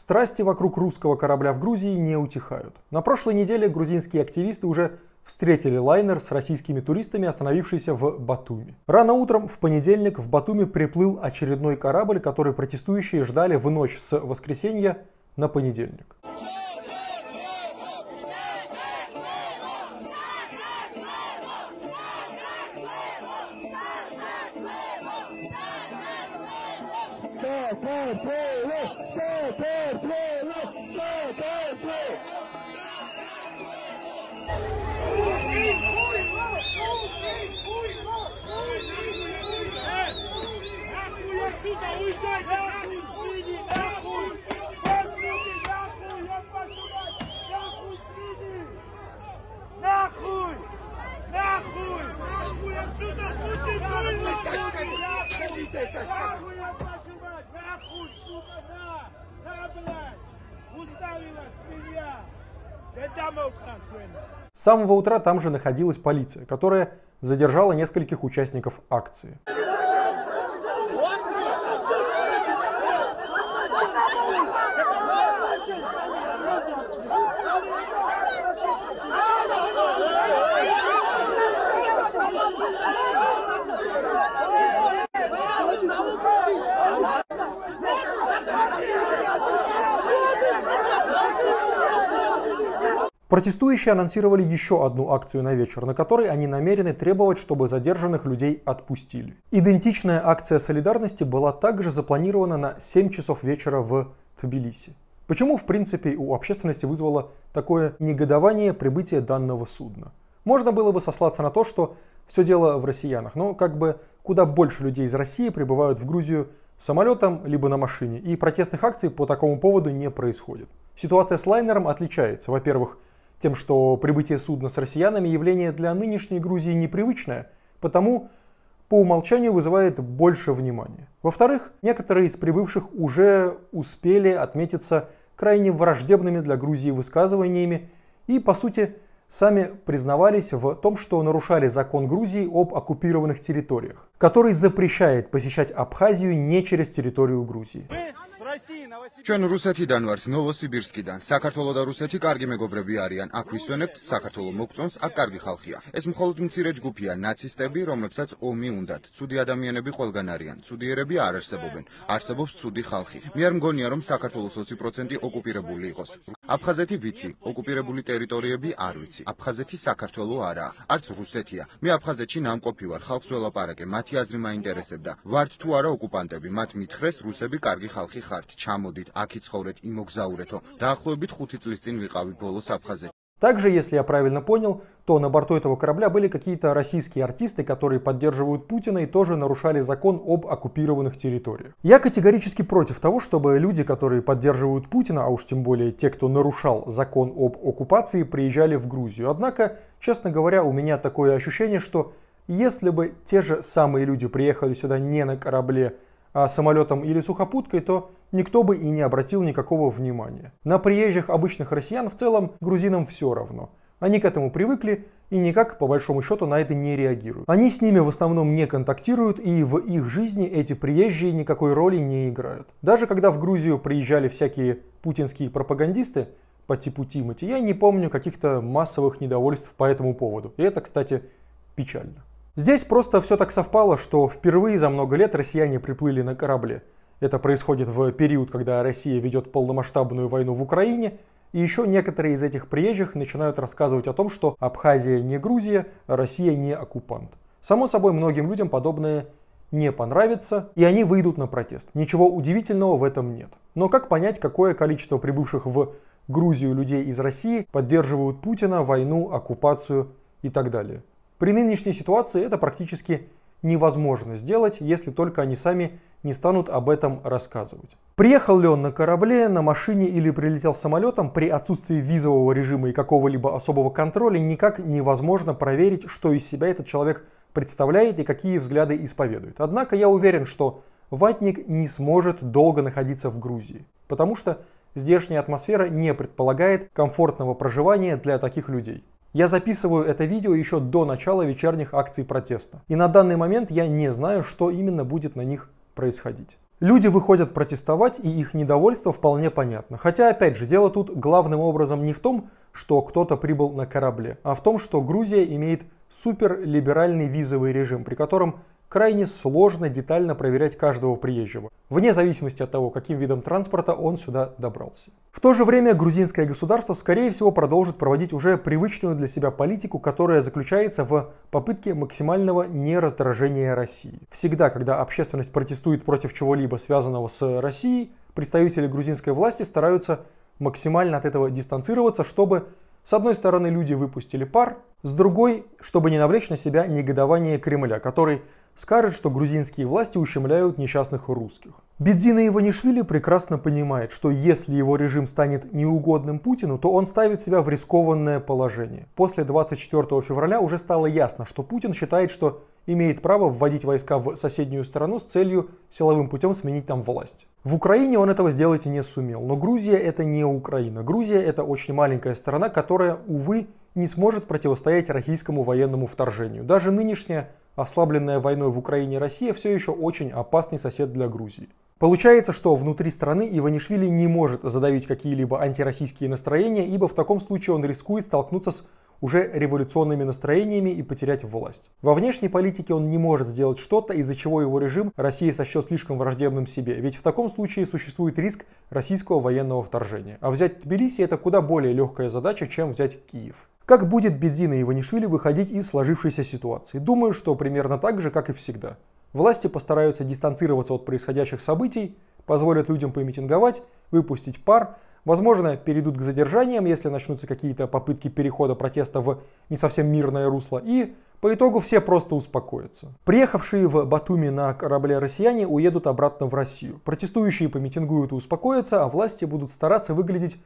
Страсти вокруг русского корабля в Грузии не утихают. На прошлой неделе грузинские активисты уже встретили лайнер с российскими туристами, остановившийся в Батуми. Рано утром в понедельник в Батуми приплыл очередной корабль, который протестующие ждали в ночь с воскресенья на понедельник. pueblo, se pueblo, se pueblo. С самого утра там же находилась полиция, которая задержала нескольких участников акции. Протестующие анонсировали еще одну акцию на вечер, на которой они намерены требовать, чтобы задержанных людей отпустили. Идентичная акция солидарности была также запланирована на 7 часов вечера в Тбилиси. Почему, в принципе, у общественности вызвало такое негодование прибытие данного судна? Можно было бы сослаться на то, что все дело в россиянах, но как бы куда больше людей из России прибывают в Грузию самолетом, либо на машине, и протестных акций по такому поводу не происходит. Ситуация с лайнером отличается. Во-первых, тем, что прибытие судна с россиянами явление для нынешней Грузии непривычное, потому по умолчанию вызывает больше внимания. Во-вторых, некоторые из прибывших уже успели отметиться крайне враждебными для Грузии высказываниями и, по сути, сами признавались в том, что нарушали закон Грузии об оккупированных территориях, который запрещает посещать Абхазию не через территорию Грузии. Мы ჩვენ რუსეთიდან ვართ, ნოვოსიბირსკიდან. საქართველოს და რუსეთი კარგი მეგობრები არიან. აქ ვისვენებთ, საქართველოს მოგწონს, აქ კარგი ხალხია. ეს მხოლოდ მცირე ჯგუფია ნაცისტები, რომლებსაც ომი უნდათ. ცუდი ადამიანები ყველგან არიან. ცუდიერები არ არსებობენ. არსებობს ცუდი ხალხი. მე არ მგონია, რომ საქართველოს 20% ოკუპირებული იყოს. აფხაზეთი ვიცი, ოკუპირებული ტერიტორიები არ ვიცი. აფხაზეთი საქართველოს არა, არც რუსეთია. მე აფხაზეთში ნამყოფი ვარ, ხალხს ველაპარაკე, მათი აზრი მაინტერესებდა. ვართ თუ არა ოკუპანტები, მათ მითხრეს რუსები კარგი ხალხი ხართ, ჩამოდით, აქი ცხოვრეთ, იმოგზაურეთო. დაახლოებით 5 წლის წინ ვიყავი ბოლოს აფხაზეთში. Также, если я правильно понял, то на борту этого корабля были какие-то российские артисты, которые поддерживают Путина и тоже нарушали закон об оккупированных территориях. Я категорически против того, чтобы люди, которые поддерживают Путина, а уж тем более те, кто нарушал закон об оккупации, приезжали в Грузию. Однако, честно говоря, у меня такое ощущение, что если бы те же самые люди приехали сюда не на корабле, а самолетом или сухопуткой, то никто бы и не обратил никакого внимания. На приезжих обычных россиян в целом грузинам все равно. Они к этому привыкли и никак, по большому счету, на это не реагируют. Они с ними в основном не контактируют, и в их жизни эти приезжие никакой роли не играют. Даже когда в Грузию приезжали всякие путинские пропагандисты, по типу Тимати, я не помню каких-то массовых недовольств по этому поводу. И это, кстати, печально. Здесь просто все так совпало, что впервые за много лет россияне приплыли на корабле – это происходит в период, когда Россия ведет полномасштабную войну в Украине, и еще некоторые из этих приезжих начинают рассказывать о том, что Абхазия не Грузия, Россия не оккупант. Само собой, многим людям подобное не понравится, и они выйдут на протест. Ничего удивительного в этом нет. Но как понять, какое количество прибывших в Грузию людей из России поддерживают Путина, войну, оккупацию и так далее? При нынешней ситуации это практически невозможно сделать, если только они сами не станут об этом рассказывать. Приехал ли он на корабле, на машине или прилетел самолетом, при отсутствии визового режима и какого-либо особого контроля никак невозможно проверить, что из себя этот человек представляет и какие взгляды исповедует. Однако я уверен, что ватник не сможет долго находиться в Грузии, потому что здешняя атмосфера не предполагает комфортного проживания для таких людей. Я записываю это видео еще до начала вечерних акций протеста. И на данный момент я не знаю, что именно будет на них происходить. Люди выходят протестовать, и их недовольство вполне понятно. Хотя, опять же, дело тут главным образом не в том, что кто-то прибыл на корабле, а в том, что Грузия имеет суперлиберальный визовый режим, при котором крайне сложно детально проверять каждого приезжего, вне зависимости от того, каким видом транспорта он сюда добрался. В то же время грузинское государство, скорее всего, продолжит проводить уже привычную для себя политику, которая заключается в попытке максимального нераздражения России. Всегда, когда общественность протестует против чего-либо, связанного с Россией, представители грузинской власти стараются максимально от этого дистанцироваться, чтобы с одной стороны, люди выпустили пар, с другой, чтобы не навлечь на себя негодование Кремля, который скажет, что грузинские власти ущемляют несчастных русских. Бедзина Иванишвили прекрасно понимает, что если его режим станет неугодным Путину, то он ставит себя в рискованное положение. После 24 февраля уже стало ясно, что Путин считает, что имеет право вводить войска в соседнюю страну с целью силовым путем сменить там власть. В Украине он этого сделать и не сумел. Но Грузия это не Украина. Грузия это очень маленькая страна, которая, увы, не сможет противостоять российскому военному вторжению. Даже нынешняя ослабленная войной в Украине Россия все еще очень опасный сосед для Грузии. Получается, что внутри страны Иванишвили не может задавить какие-либо антироссийские настроения, ибо в таком случае он рискует столкнуться с уже революционными настроениями и потерять власть. Во внешней политике он не может сделать что-то, из-за чего его режим Россия сочтет слишком враждебным себе, ведь в таком случае существует риск российского военного вторжения. А взять Тбилиси это куда более легкая задача, чем взять Киев. Как будет Бедзина и Ванишвили выходить из сложившейся ситуации? Думаю, что примерно так же, как и всегда. Власти постараются дистанцироваться от происходящих событий, позволят людям помитинговать выпустить пар. Возможно, перейдут к задержаниям, если начнутся какие-то попытки перехода протеста в не совсем мирное русло. И по итогу все просто успокоятся. Приехавшие в Батуми на корабле россияне уедут обратно в Россию. Протестующие помитингуют и успокоятся, а власти будут стараться выглядеть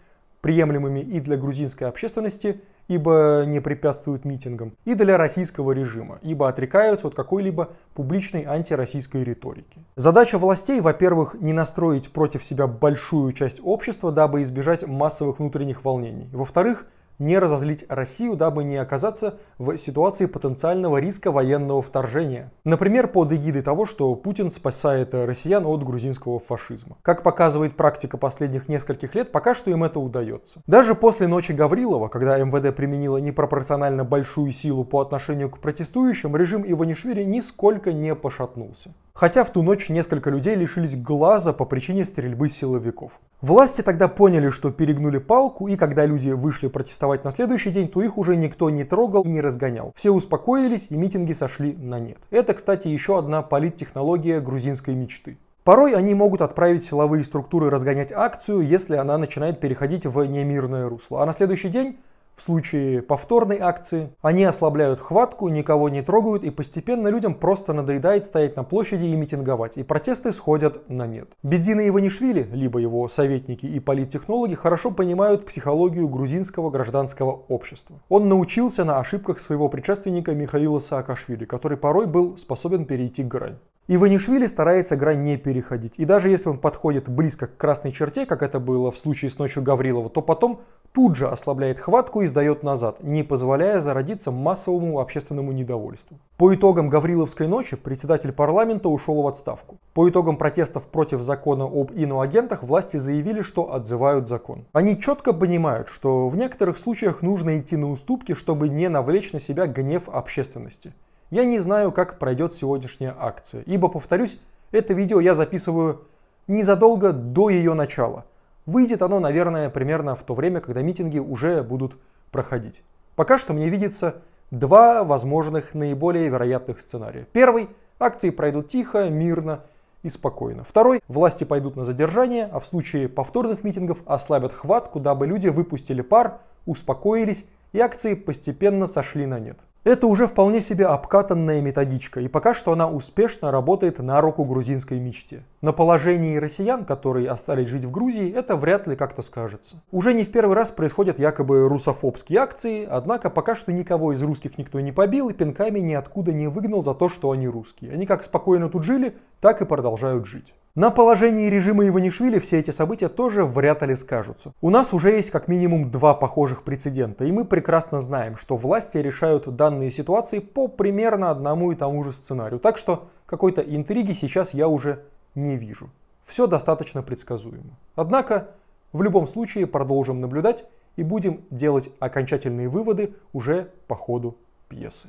приемлемыми и для грузинской общественности, ибо не препятствуют митингам, и для российского режима, ибо отрекаются от какой-либо публичной антироссийской риторики. Задача властей, во-первых, не настроить против себя большую часть общества, дабы избежать массовых внутренних волнений. Во-вторых, не разозлить Россию, дабы не оказаться в ситуации потенциального риска военного вторжения. Например, под эгидой того, что Путин спасает россиян от грузинского фашизма. Как показывает практика последних нескольких лет, пока что им это удается. Даже после ночи Гаврилова, когда МВД применила непропорционально большую силу по отношению к протестующим, режим Иванишвили нисколько не пошатнулся. Хотя в ту ночь несколько людей лишились глаза по причине стрельбы силовиков. Власти тогда поняли, что перегнули палку, и когда люди вышли протестовать на следующий день, то их уже никто не трогал и не разгонял. Все успокоились, и митинги сошли на нет. Это, кстати, еще одна политтехнология грузинской мечты. Порой они могут отправить силовые структуры разгонять акцию, если она начинает переходить в немирное русло. А на следующий день в случае повторной акции они ослабляют хватку, никого не трогают и постепенно людям просто надоедает стоять на площади и митинговать, и протесты сходят на нет. Бедзина Иванишвили, либо его советники и политтехнологи, хорошо понимают психологию грузинского гражданского общества. Он научился на ошибках своего предшественника Михаила Саакашвили, который порой был способен перейти грань. Иванишвили старается грань не переходить. И даже если он подходит близко к красной черте, как это было в случае с ночью Гаврилова, то потом тут же ослабляет хватку и сдает назад, не позволяя зародиться массовому общественному недовольству. По итогам Гавриловской ночи председатель парламента ушел в отставку. По итогам протестов против закона об иноагентах власти заявили, что отзывают закон. Они четко понимают, что в некоторых случаях нужно идти на уступки, чтобы не навлечь на себя гнев общественности. Я не знаю, как пройдет сегодняшняя акция, ибо, повторюсь, это видео я записываю незадолго до ее начала. Выйдет оно, наверное, примерно в то время, когда митинги уже будут проходить. Пока что мне видится два возможных наиболее вероятных сценария. Первый – акции пройдут тихо, мирно и спокойно. Второй – власти пойдут на задержание, а в случае повторных митингов ослабят хватку, куда бы люди выпустили пар, успокоились и акции постепенно сошли на нет. Это уже вполне себе обкатанная методичка, и пока что она успешно работает на руку грузинской мечте. На положении россиян, которые остались жить в Грузии, это вряд ли как-то скажется. Уже не в первый раз происходят якобы русофобские акции, однако пока что никого из русских никто не побил и пинками ниоткуда не выгнал за то, что они русские. Они как спокойно тут жили, так и продолжают жить. На положении режима Иванишвили все эти события тоже вряд ли скажутся. У нас уже есть как минимум два похожих прецедента, и мы прекрасно знаем, что власти решают данные ситуации по примерно одному и тому же сценарию. Так что какой-то интриги сейчас я уже не вижу. Все достаточно предсказуемо. Однако, в любом случае продолжим наблюдать и будем делать окончательные выводы уже по ходу пьесы.